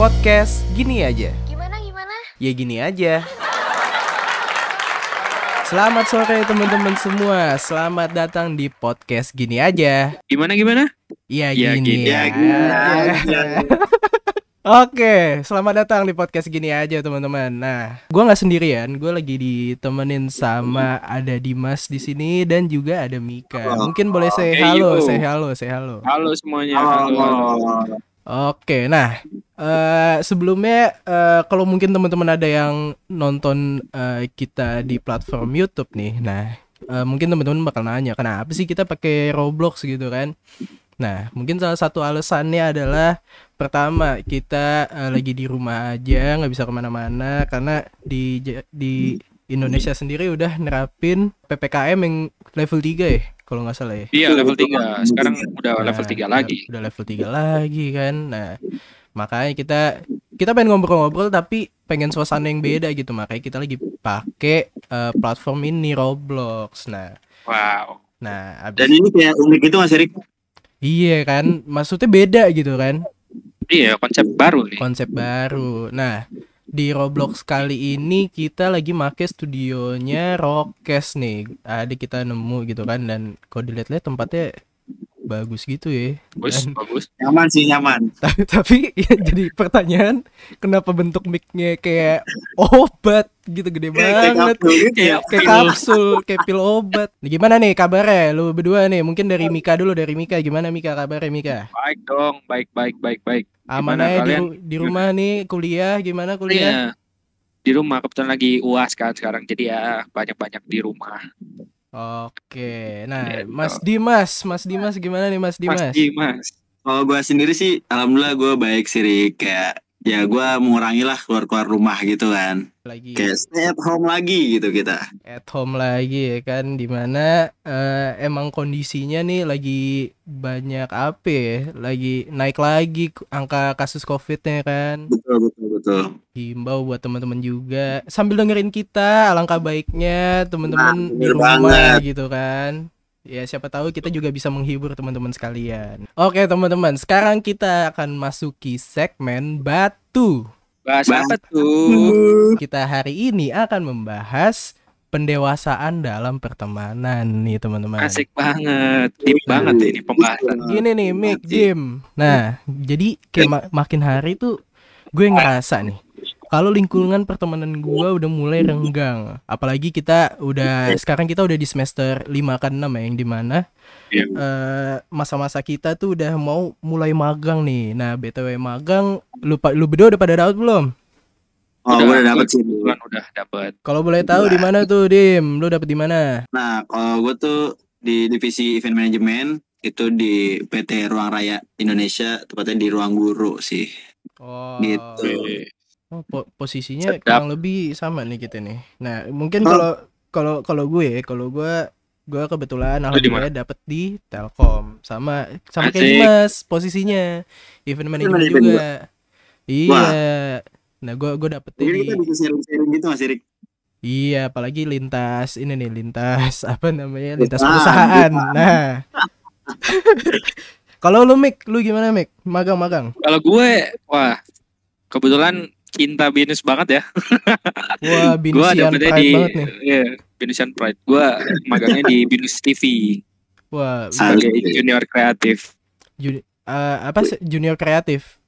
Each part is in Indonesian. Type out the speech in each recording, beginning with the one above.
podcast Gini Aja. Gimana gimana? Ya gini aja. Selamat sore teman-teman semua. Selamat datang di podcast Gini Aja. Gimana gimana? ya, ya gini. Ya, gini aja. Oke, selamat datang di podcast gini aja teman-teman. Nah, gue nggak sendirian, gue lagi ditemenin sama ada Dimas di sini dan juga ada Mika. Mungkin boleh saya halo, saya halo, saya halo. Halo semuanya. Halo. halo. halo. Oke, nah uh, sebelumnya uh, kalau mungkin teman-teman ada yang nonton uh, kita di platform YouTube nih, nah uh, mungkin teman-teman bakal nanya kenapa sih kita pakai Roblox gitu kan? Nah, mungkin salah satu alasannya adalah pertama kita uh, lagi di rumah aja nggak bisa kemana-mana karena di di Indonesia sendiri udah nerapin ppkm yang level 3 ya kalau nggak salah ya. Iya level 3. Sekarang udah nah, level 3 lagi. Udah level 3 lagi kan. Nah, makanya kita kita pengen ngobrol-ngobrol tapi pengen suasana yang beda gitu. Makanya kita lagi pakai uh, platform ini Roblox. Nah. Wow. Nah, abis... dan ini kayak unik gitu Mas Erik. Iya kan, maksudnya beda gitu kan. Iya, konsep baru nih. Konsep baru. Nah, di Roblox kali ini kita lagi make studionya Rockes nih. Ada kita nemu gitu kan dan kalau dilihat-lihat tempatnya bagus gitu ya. Bagus, Dan, bagus. Nyaman sih nyaman. Tapi, tapi ya, jadi pertanyaan kenapa bentuk micnya kayak obat gitu gede banget, gitu ya? kayak kapsul, kayak kapsul, kayak pil obat. Nah, gimana nih kabarnya lu berdua nih? Mungkin dari Mika dulu, dari Mika gimana Mika kabarnya Mika? Baik dong, baik baik baik baik. Aman aja di, di rumah nih kuliah gimana kuliah? Iya. Di rumah kebetulan lagi UAS kan sekarang jadi ya banyak-banyak di rumah. Oke, nah ya, Mas Dimas, Mas Dimas gimana nih Mas Dimas? Mas Dimas, kalau gue sendiri sih, alhamdulillah gue baik sih, kayak ya gue mengurangi lah keluar-keluar rumah gitu kan lagi kayak stay at home lagi gitu kita at home lagi ya kan dimana uh, eh, emang kondisinya nih lagi banyak apa ya lagi naik lagi angka kasus covidnya kan betul betul betul himbau buat teman-teman juga sambil dengerin kita alangkah baiknya teman-teman nah, di rumah banget. gitu kan Ya siapa tahu kita juga bisa menghibur teman-teman sekalian. Oke teman-teman, sekarang kita akan masuki segmen batu. Bahas apa Batu. Kita hari ini akan membahas pendewasaan dalam pertemanan nih teman-teman. Asik banget, deep uh, banget ini pembahasan. Gini nih, Mick, Jim. Nah, jadi kayak ma makin hari tuh gue ngerasa nih kalau lingkungan pertemanan gue udah mulai renggang apalagi kita udah sekarang kita udah di semester lima kan 6 ya yang dimana yeah. Iya. uh, masa-masa kita tuh udah mau mulai magang nih nah btw magang lupa lu berdua udah pada dapat belum Oh, udah, udah dapet sih. Bulan udah dapet. Kalau boleh tahu di mana tuh, Dim? Lu dapet di mana? Nah, kalau gue tuh di divisi event management itu di PT Ruang Raya Indonesia, tepatnya di Ruang Guru sih. Oh. Gitu. Oh, po posisinya Sedap. kurang lebih sama nih kita nih. Nah, mungkin kalau oh. kalau kalau gue, kalau gue gue kebetulan alhamdulillah dapet di Telkom sama sama Asik. kayak Mas posisinya event manager juga. juga. Iya. Wah. Nah, gue gue dapet di... gitu Iya, apalagi lintas ini nih lintas apa namanya lintas perusahaan. Nah, kalau lu Mik, lu gimana Mik? Magang-magang. Kalau gue, wah kebetulan cinta binus banget ya. Wah, binusian gua pride di, banget nih. Iya, pride. Gua magangnya di Binus TV. Wah, sebagai junior kreatif. Juni, uh, apa junior kreatif?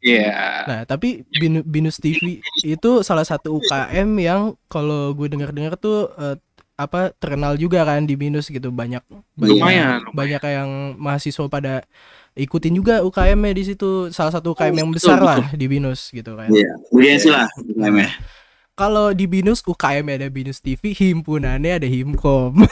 Iya. Yeah. Nah, tapi Bin, Binus TV itu salah satu UKM yang kalau gue dengar-dengar tuh uh, apa terkenal juga kan di Binus gitu banyak banyak lumayan, lumayan. banyak yang mahasiswa pada ikutin juga UKM-nya di situ salah satu UKM yang oh, besar lah di Binus gitu kan. Iya, biasalah lah ukm Kalau di Binus UKM ada Binus TV, himpunannya ada Himkom.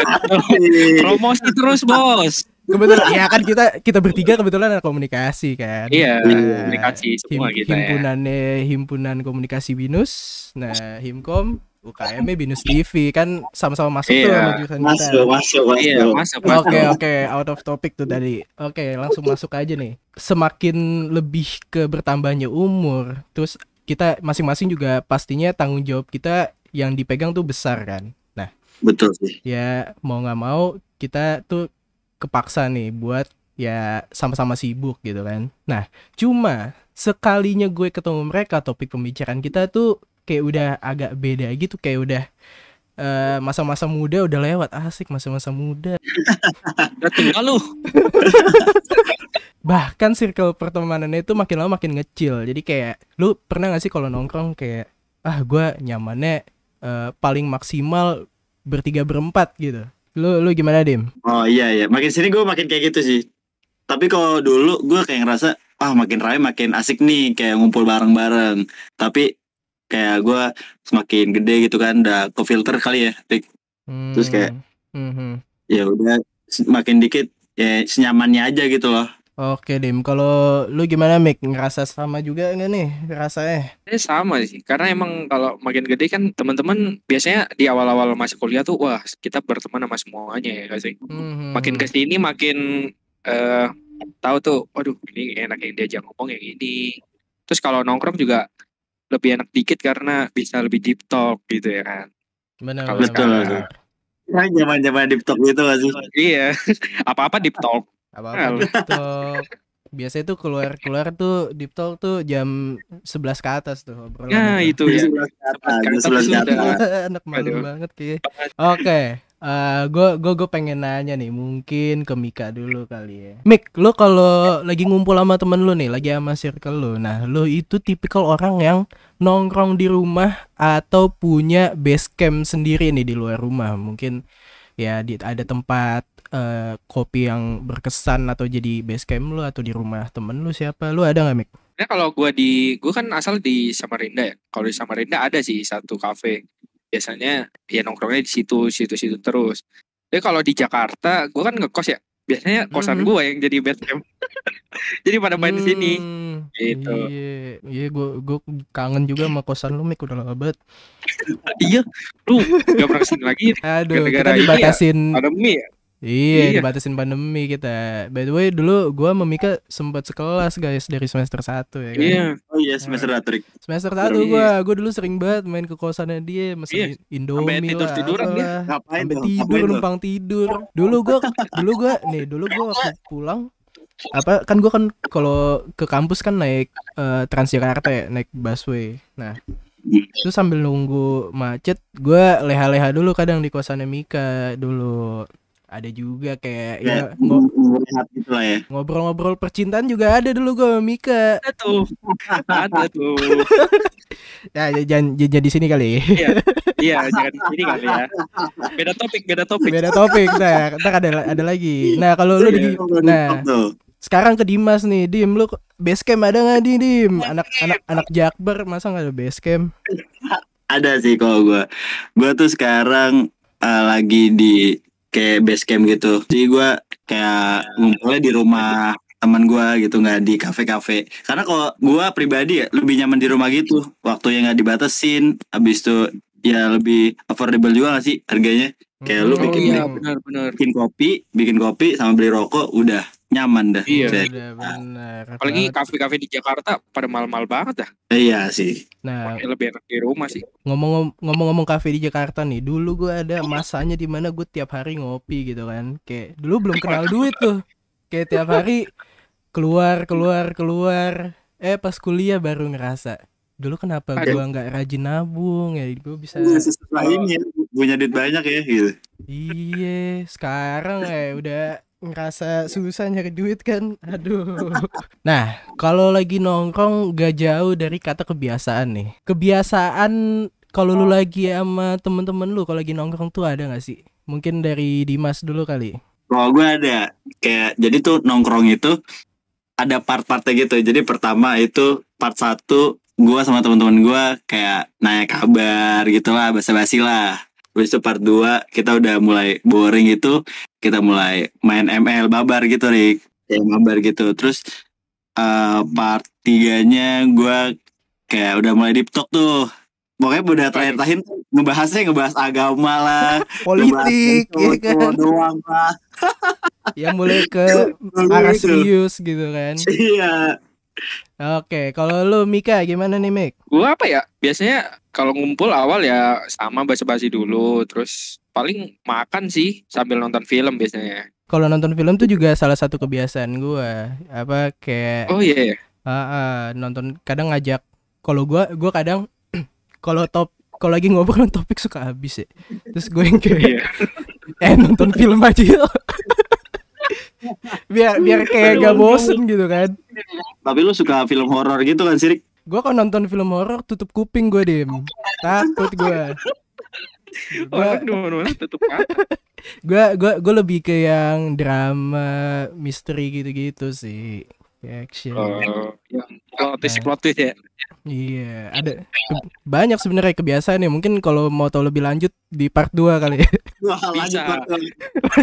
Promosi terus, Bos. Kebetulan ya kan kita kita bertiga kebetulan ada komunikasi kan. Iya, nah, komunikasi semua Him, kita ya. Himpunannya Himpunan Komunikasi Binus. Nah, Himkom UKM ya, Binus TV kan sama-sama masuk iya, tuh jurusan masuk, kita. Masuk, masuk, iya, masuk. Oke, okay, oke, okay, out of topic tuh dari Oke, okay, langsung masuk aja nih. Semakin lebih ke bertambahnya umur, terus kita masing-masing juga pastinya tanggung jawab kita yang dipegang tuh besar kan. Nah, betul sih. Ya mau nggak mau kita tuh kepaksa nih buat ya sama-sama sibuk gitu kan. Nah, cuma sekalinya gue ketemu mereka topik pembicaraan kita tuh kayak udah agak beda gitu kayak udah eh, masa-masa uh, muda udah lewat asik masa-masa muda lalu bahkan circle pertemanannya itu makin lama makin ngecil jadi kayak lu pernah gak sih kalau nongkrong kayak ah gue nyamannya uh, paling maksimal bertiga berempat gitu lu lu gimana dim oh iya iya makin sini gue makin kayak gitu sih tapi kalau dulu gue kayak ngerasa ah makin rame makin asik nih kayak ngumpul bareng-bareng tapi kayak gue semakin gede gitu kan udah ke filter kali ya Hmm. terus kayak hmm, hmm. ya udah semakin dikit ya senyamannya aja gitu loh Oke Dim, kalau lu gimana Mik? Ngerasa sama juga nggak nih rasanya? Eh sama sih, karena emang kalau makin gede kan teman-teman biasanya di awal-awal masih kuliah tuh wah kita berteman sama semuanya ya gak sih? Mm-hmm. Makin hmm. kesini makin uh, tahu tuh, waduh ini enak yang diajak ngomong yang ini. Terus kalau nongkrong juga lebih enak dikit karena bisa lebih deep talk gitu ya kan. Benar. Betul. Nah, zaman-zaman deep talk gitu gak sih? Iya. Apa-apa deep talk. Apa-apa deep talk. Biasanya tuh keluar-keluar tuh deep talk tuh jam sebelas ke atas tuh Nah, itu ya. 11 ke atas. 11 ke atas. Anak malu banget Ki. Oke gue eh, gue gue pengen nanya nih mungkin ke Mika dulu kali ya Mik lo kalau lagi ngumpul sama temen lo nih lagi sama circle lo nah lo itu tipikal orang yang nongkrong di rumah atau punya base camp sendiri nih di luar rumah mungkin ya di, ada tempat uh, kopi yang berkesan atau jadi base camp lo atau di rumah temen lo siapa lo ada nggak Mik? Nah, kalau gue di gue kan asal di Samarinda ya. Kalau di Samarinda ada sih satu kafe biasanya ya nongkrongnya di situ situ situ terus tapi kalau di Jakarta gue kan ngekos ya biasanya kosan mm-hmm. gue yang jadi bedcamp jadi pada main mm, sini hmm, gitu iya iya gue gue kangen juga sama kosan lu mik udah lama banget iya lu gak pernah kesini lagi aduh gara-gara kita ya, dibatasin ya, pandemi ya Iya, iya. dibatasin pandemi kita. By the way, dulu gua memika sempat sekelas guys dari semester 1 ya kan. Iya, oh iya semester nah. Atrik. Semester 1 iya. gua, gua dulu sering banget main ke kosannya dia mesen iya. Indomie Sampai tidur tiduran dia. Ngapain Sampai tidur numpang tidur. Dulu gua dulu gua nih, dulu gua waktu pulang apa kan gua kan kalau ke kampus kan naik uh, Transjakarta ya, naik busway. Nah, itu sambil nunggu macet, gue leha-leha dulu kadang di kosannya Mika dulu ada juga kayak ya, gitu ya, Ngobrol-ngobrol percintaan juga ada dulu gue sama Mika. Ada tuh. Ada tuh. ya jangan jangan di sini kali. Iya. Iya, jangan di sini kali ya. Beda topik, beda topik. Beda topik. Nah, kita ada ada lagi. Nah, kalau lu di iya, iya, iya, nah sekarang ke Dimas nih, Dim lu basecamp ada nggak di Dim? Anak anak anak Jakbar masa nggak ada basecamp? ada sih kalau gue. Gue tuh sekarang uh, lagi di kayak base camp gitu jadi gue kayak ngumpulnya di rumah teman gue gitu nggak di kafe kafe karena kalau gue pribadi ya lebih nyaman di rumah gitu waktu yang nggak dibatasin habis itu ya lebih affordable juga gak sih harganya kayak lu hmm. bikin oh, iya, bener, bener. bikin kopi bikin kopi sama beli rokok udah nyaman dah. Iya, benar. benar. Apalagi kafe-kafe di Jakarta pada mal-mal banget dah. Iya sih. Nah, Pake lebih enak di rumah sih. Ngomong-ngomong kafe di Jakarta nih, dulu gue ada masanya di mana gue tiap hari ngopi gitu kan. Kayak dulu belum kenal duit tuh. Kayak tiap hari keluar, keluar, keluar. Eh pas kuliah baru ngerasa. Dulu kenapa gue nggak rajin nabung ya? Gue bisa. Sesuaiin ya punya duit banyak ya gitu iya sekarang ya udah ngerasa susah nyari duit kan aduh nah kalau lagi nongkrong gak jauh dari kata kebiasaan nih kebiasaan kalau lu lagi sama temen-temen lu kalau lagi nongkrong tuh ada gak sih mungkin dari Dimas dulu kali kalau gue ada kayak jadi tuh nongkrong itu ada part-partnya gitu jadi pertama itu part satu gue sama teman-teman gue kayak nanya kabar gitu lah basa-basi lah habis itu part 2 kita udah mulai boring itu kita mulai main ML babar gitu Rik kayak babar gitu terus uh, part 3 gue kayak udah mulai deep talk tuh pokoknya udah terakhir tahin ngebahasnya ngebahas agama lah politik ya kan doang lah yang mulai ke arah serius gitu kan iya Oke, kalau lu Mika gimana nih Mik? Gua apa ya? Biasanya kalau ngumpul awal ya sama basa-basi dulu, terus paling makan sih sambil nonton film biasanya. Kalau nonton film tuh juga salah satu kebiasaan gue, Apa kayak Oh iya. Yeah. Iya. Uh, uh, nonton kadang ngajak kalau gue, gue kadang kalau top kalau lagi ngobrol topik suka habis ya. Terus gue yang kayak yeah. eh nonton film aja yuk. biar biar kayak gak bosen gitu kan tapi lu suka film horor gitu kan sirik gue kalau nonton film horor tutup kuping gue dim takut gue orang tutup gue gue gue lebih ke yang drama misteri gitu-gitu sih action uh, oh, yang hipnotis nah. hipnotis ya iya ada banyak sebenarnya kebiasaan ya mungkin kalau mau tahu lebih lanjut di part 2 kali bisa ya.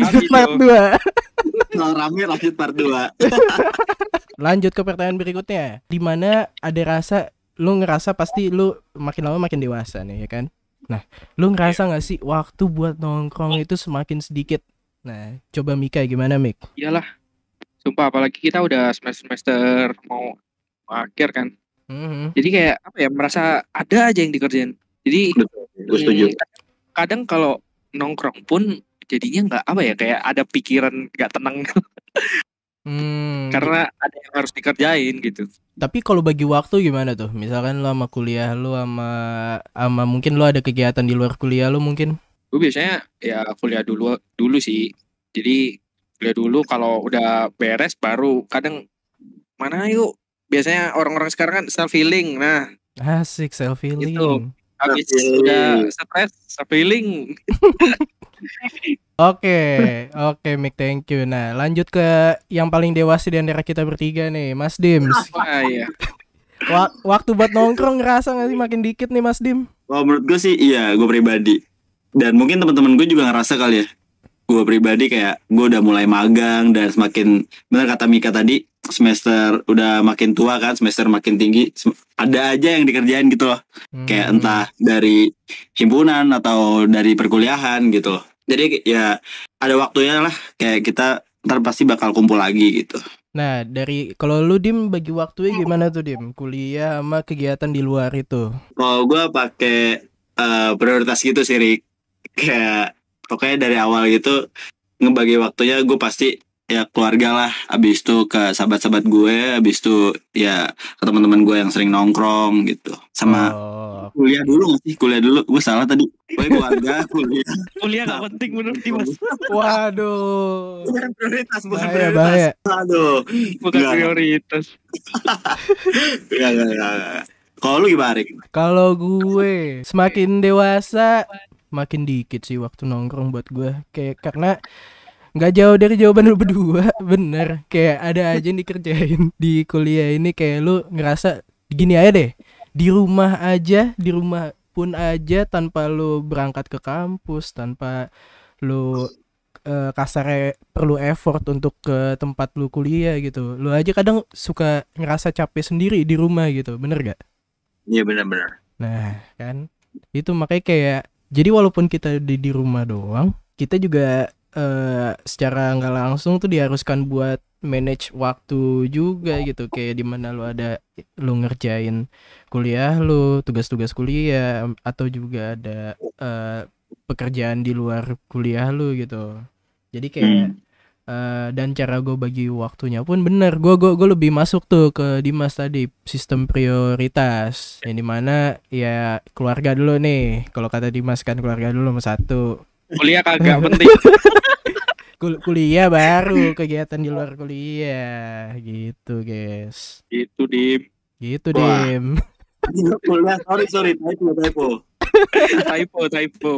lanjut part 2 kalau rame lanjut part 2 lanjut ke pertanyaan berikutnya di mana ada rasa lu ngerasa pasti lu makin lama makin dewasa nih ya kan Nah, lu ngerasa iya. nggak sih waktu buat nongkrong itu semakin sedikit? Nah, coba Mika gimana Mik? Iyalah, sumpah apalagi kita udah semester semester mau akhir kan mm-hmm. jadi kayak apa ya merasa ada aja yang dikerjain jadi gue setuju iya, iya. kadang kalau nongkrong pun jadinya nggak apa ya kayak ada pikiran nggak tenang Hmm. Karena ada yang harus dikerjain gitu. Tapi kalau bagi waktu gimana tuh? Misalkan lo sama kuliah lo sama sama mungkin lo ada kegiatan di luar kuliah lo mungkin? Gue biasanya ya kuliah dulu dulu sih. Jadi kuliah dulu kalau udah beres baru kadang mana yuk biasanya orang-orang sekarang kan self healing. Nah, asik self healing. Gitu. Habis udah stres self healing. Oke, oke okay, Mik, thank you. Nah, lanjut ke yang paling dewasa di antara kita bertiga nih, Mas Dims. Ah, iya. waktu buat nongkrong ngerasa gak sih makin dikit nih Mas Dim? Wah, oh, menurut gue sih iya, gue pribadi. Dan mungkin teman-teman gue juga ngerasa kali ya. Gue pribadi kayak gue udah mulai magang dan semakin benar kata Mika tadi, semester udah makin tua kan semester makin tinggi ada aja yang dikerjain gitu loh hmm. kayak entah dari himpunan atau dari perkuliahan gitu loh jadi ya ada waktunya lah kayak kita ntar pasti bakal kumpul lagi gitu nah dari kalau lu dim bagi waktunya gimana tuh dim kuliah sama kegiatan di luar itu kalau gue pakai uh, prioritas gitu sih Rik kayak pokoknya dari awal gitu ngebagi waktunya gue pasti ya keluarga lah abis itu ke sahabat-sahabat gue abis itu ya ke teman-teman gue yang sering nongkrong gitu sama oh. kuliah dulu gak sih kuliah dulu gue salah tadi gue keluarga kuliah kuliah gak penting menurut mas waduh bukan prioritas bukan bahaya, prioritas bahaya. aduh bukan gak. prioritas gak, gak, gak, gak. kalau lu gimana kalau gue semakin dewasa makin dikit sih waktu nongkrong buat gue kayak karena nggak jauh dari jawaban lu berdua bener kayak ada aja yang dikerjain di kuliah ini kayak lu ngerasa gini aja deh di rumah aja di rumah pun aja tanpa lu berangkat ke kampus tanpa lu uh, kasarnya perlu effort untuk ke tempat lu kuliah gitu. Lu aja kadang suka ngerasa capek sendiri di rumah gitu, bener gak? Iya bener-bener. Nah kan, itu makanya kayak jadi walaupun kita di, di rumah doang, kita juga uh, secara nggak langsung tuh diharuskan buat manage waktu juga gitu kayak di mana lu ada lu ngerjain kuliah lu tugas-tugas kuliah atau juga ada uh, pekerjaan di luar kuliah lu gitu jadi kayak hmm. uh, dan cara gue bagi waktunya pun bener gue gue gue lebih masuk tuh ke Dimas tadi sistem prioritas yang dimana ya keluarga dulu nih kalau kata Dimas kan keluarga dulu nomor satu kuliah kagak penting Kul kuliah baru kegiatan di luar kuliah gitu guys itu dim gitu Wah. dim kuliah sorry sorry typo typo typo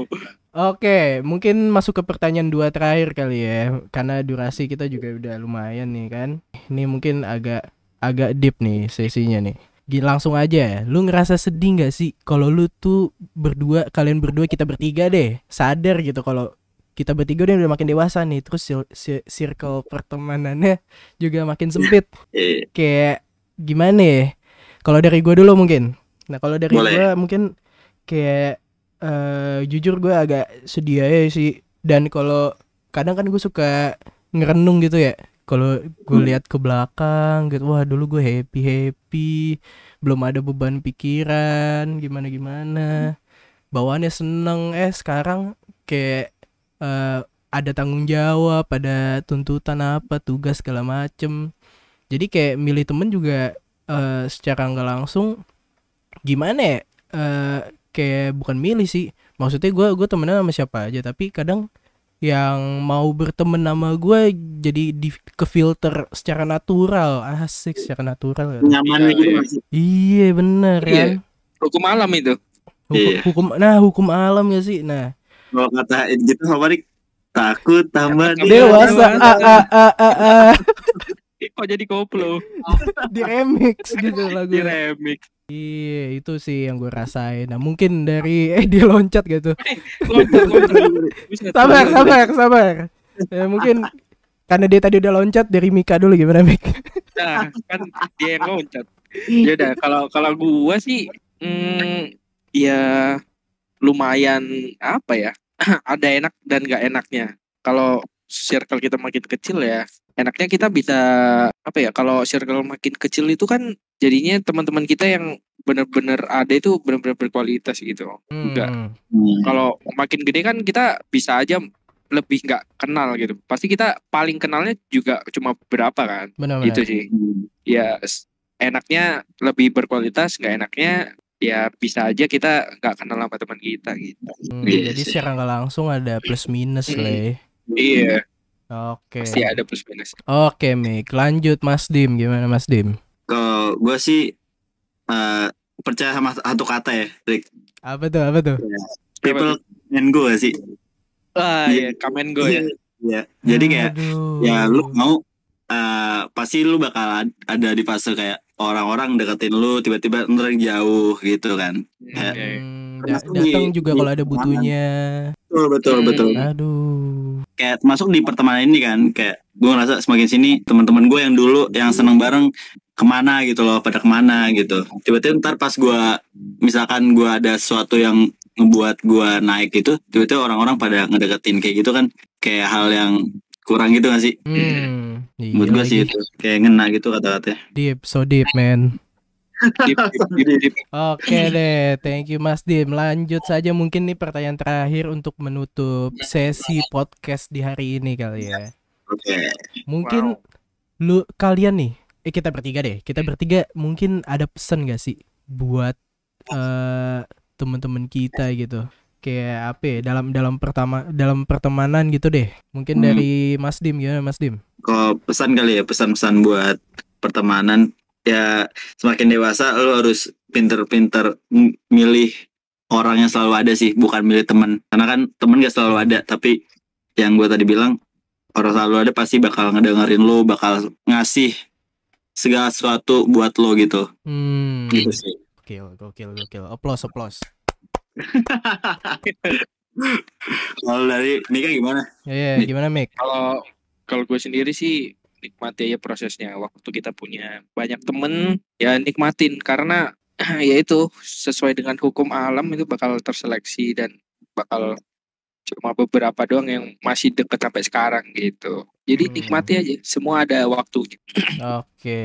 Oke, mungkin masuk ke pertanyaan dua terakhir kali ya, karena durasi kita juga udah lumayan nih kan. Ini mungkin agak agak deep nih sesinya nih langsung aja lu ngerasa sedih nggak sih kalau lu tuh berdua kalian berdua kita bertiga deh sadar gitu kalau kita bertiga udah, udah makin dewasa nih terus circle pertemanannya juga makin sempit iya. kayak gimana ya kalau dari gue dulu mungkin nah kalau dari gue mungkin kayak uh, jujur gue agak sedih aja sih dan kalau kadang kan gue suka ngerenung gitu ya kalau gue lihat ke belakang gitu wah dulu gue happy happy belum ada beban pikiran gimana gimana bawaannya seneng eh sekarang kayak uh, ada tanggung jawab pada tuntutan apa tugas segala macem jadi kayak milih temen juga uh, secara nggak langsung gimana ya uh, kayak bukan milih sih maksudnya gue gue temenan sama siapa aja tapi kadang yang mau berteman sama gue jadi di ke filter secara natural asik secara natural ya. nyaman iya, gitu iya. iya bener iya. kan hukum alam itu hukum, iya. hukum nah hukum alam ya sih nah kalau kata gitu sama takut tambah dewasa a a a a, kok jadi koplo di remix gitu lagu di remix Iya itu sih yang gue rasain. Nah mungkin dari eh di loncat gitu. Eh, sabar sabar sabar. Ya, mungkin karena dia tadi udah loncat dari Mika dulu gimana Mik? Nah kan dia yang loncat. Ya udah kalau kalau gue sih hmm, ya lumayan apa ya ada enak dan gak enaknya. Kalau circle kita makin kecil ya enaknya kita bisa apa ya kalau circle makin kecil itu kan jadinya teman-teman kita yang benar-benar ada itu benar-benar berkualitas gitu hmm. enggak kalau makin gede kan kita bisa aja lebih nggak kenal gitu pasti kita paling kenalnya juga cuma berapa kan Benar-benar. gitu sih ya enaknya lebih berkualitas nggak enaknya ya bisa aja kita nggak kenal sama teman kita gitu hmm, yes. jadi secara nggak langsung ada plus minus hmm. lah ya. iya Oke. Okay. Pasti ada plus minus. Oke, okay, Mik. Lanjut Mas Dim, gimana Mas Dim? Kalau gue sih uh, percaya sama satu kata ya, Rick. Apa tuh? Apa tuh? Ya, people and go sih. Ah, ya, come and go ya. ya. Jadi kayak Aduh. ya lu mau uh, pasti lu bakal ada di fase kayak orang-orang deketin lu tiba-tiba nering jauh gitu kan. Okay. Ya. datang juga kalau ada butuhnya. Betul betul hmm. betul. Aduh kayak masuk di pertemanan ini kan kayak gue ngerasa semakin sini teman-teman gue yang dulu yang seneng bareng kemana gitu loh pada kemana gitu tiba-tiba ntar pas gue misalkan gue ada sesuatu yang ngebuat gue naik gitu tiba-tiba orang-orang pada ngedeketin kayak gitu kan kayak hal yang kurang gitu gak sih hmm, hmm iya gue sih itu kayak ngena gitu kata-katanya deep so deep man Oke deh, thank you Mas Dim. Lanjut saja mungkin nih pertanyaan terakhir untuk menutup sesi podcast di hari ini kali ya. Oke. Mungkin lu kalian nih, eh kita bertiga deh. Kita bertiga mungkin ada pesan gak sih buat uh, teman-teman kita gitu. Kayak apa ya, dalam dalam pertama dalam pertemanan gitu deh. Mungkin hmm. dari Mas Dim ya Mas Dim? Kok pesan kali ya, pesan-pesan buat pertemanan ya semakin dewasa lo harus pinter-pinter milih orang yang selalu ada sih bukan milih teman karena kan teman gak selalu ada tapi yang gue tadi bilang orang selalu ada pasti bakal ngedengerin lo bakal ngasih segala sesuatu buat lo gitu hmm. gitu sih gokil gokil gokil applause applause kalau dari Mika gimana? Iya, yeah, yeah, gimana Mik? Kalau kalau gue sendiri sih nikmati aja prosesnya waktu kita punya banyak temen ya nikmatin karena ya itu sesuai dengan hukum alam itu bakal terseleksi dan bakal cuma beberapa doang yang masih deket sampai sekarang gitu. Jadi hmm. nikmati aja, semua ada waktunya. Oke.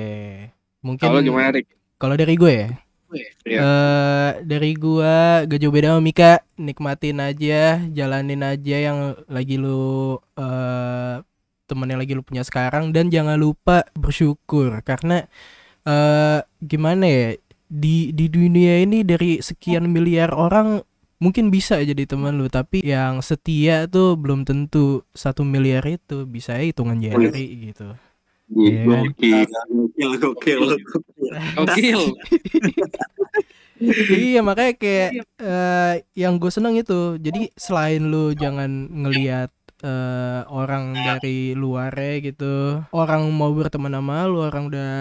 Mungkin Kalau gimana Kalau dari gue ya? Ya. dari gue gak jauh beda sama Mika nikmatin aja jalanin aja yang lagi lu uh, teman yang lagi lu punya sekarang dan jangan lupa bersyukur karena uh, gimana ya di di dunia ini dari sekian miliar orang mungkin bisa jadi teman lu tapi yang setia tuh belum tentu satu miliar itu bisa hitungan jari gitu ya. iya makanya kayak uh, yang gue seneng itu jadi selain lu jangan ngelihat uh, orang iya. dari ya gitu orang mau berteman sama lu orang udah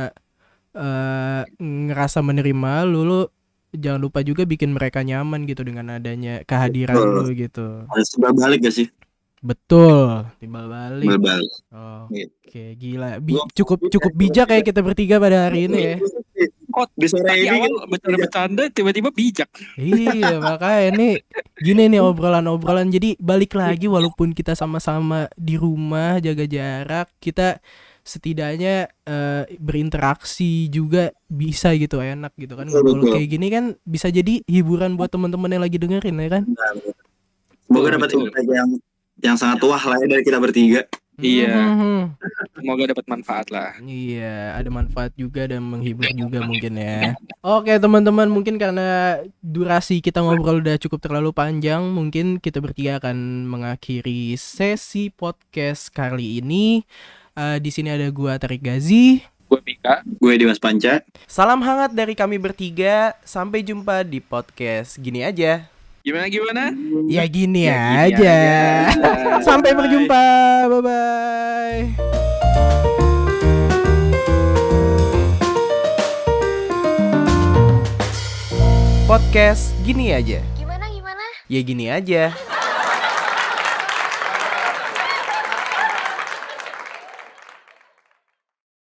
uh, ngerasa menerima lu lu jangan lupa juga bikin mereka nyaman gitu dengan adanya kehadiran betul. lu gitu harus balik gak sih betul timbal balik balik oh, oke okay. Iya. gila Bi cukup cukup bijak ya kita bertiga pada hari ini ya iya. Kok di sore ini kan iya. bercanda-bercanda tiba-tiba bijak iya makanya ini gini nih obrolan-obrolan jadi balik lagi walaupun kita sama-sama di rumah jaga jarak kita setidaknya uh, berinteraksi juga bisa gitu enak gitu kan ngobrol kayak gini kan bisa jadi hiburan buat teman-teman yang lagi dengerin ya kan semoga dapat yang yang sangat tua lah ya dari kita bertiga. Iya. Mm-hmm. Semoga dapat manfaat lah. Iya, ada manfaat juga dan menghibur juga mungkin ya. Oke, teman-teman, mungkin karena durasi kita ngobrol udah cukup terlalu panjang, mungkin kita bertiga akan mengakhiri sesi podcast kali ini. Uh, di sini ada gua Tarik Gazi, gue Pika, gue Dimas Panca. Salam hangat dari kami bertiga. Sampai jumpa di podcast gini aja. Gimana gimana? Ya, ya gini, ya, gini aja. aja. Sampai bye. berjumpa. Bye bye. podcast gini aja. Gimana gimana? Ya gini aja.